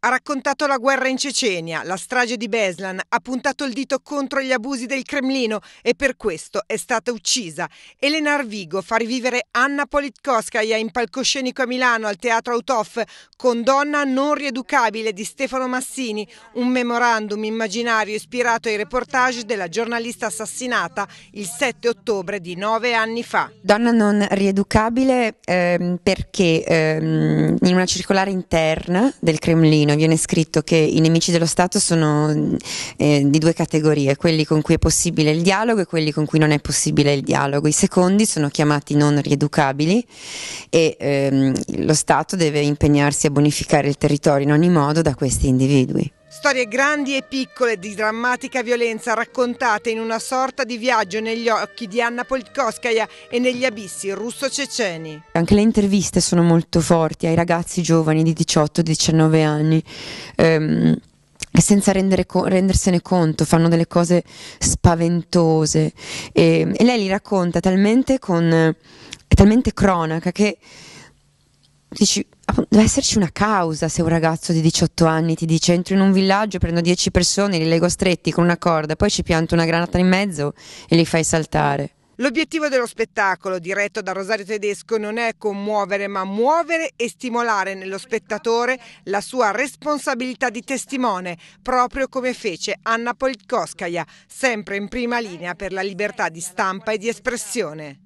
Ha raccontato la guerra in Cecenia, la strage di Beslan, ha puntato il dito contro gli abusi del Cremlino e per questo è stata uccisa. Elena Arvigo fa rivivere Anna Politkovskaya in palcoscenico a Milano al Teatro Autof con Donna non rieducabile di Stefano Massini, un memorandum immaginario ispirato ai reportage della giornalista assassinata il 7 ottobre di nove anni fa. Donna non rieducabile ehm, perché ehm, in una circolare interna del Cremlino Torino viene scritto che i nemici dello Stato sono eh, di due categorie, quelli con cui è possibile il dialogo e quelli con cui non è possibile il dialogo. I secondi sono chiamati non rieducabili e ehm, lo Stato deve impegnarsi a bonificare il territorio in ogni modo da questi individui. Storie grandi e piccole di drammatica violenza raccontate in una sorta di viaggio negli occhi di Anna Politkovskaya e negli abissi russo-ceceni. Anche le interviste sono molto forti ai ragazzi giovani di 18-19 anni. Ehm, che senza rendere, rendersene conto fanno delle cose spaventose e, e lei li racconta talmente con talmente cronaca che dici deve esserci una causa se un ragazzo di 18 anni ti dice entro in un villaggio, prendo 10 persone, li leggo stretti con una corda, poi ci pianto una granata in mezzo e li fai saltare. L'obiettivo dello spettacolo, diretto da Rosario Tedesco, non è commuovere, ma muovere e stimolare nello spettatore la sua responsabilità di testimone, proprio come fece Anna Politkovskaya, sempre in prima linea per la libertà di stampa e di espressione.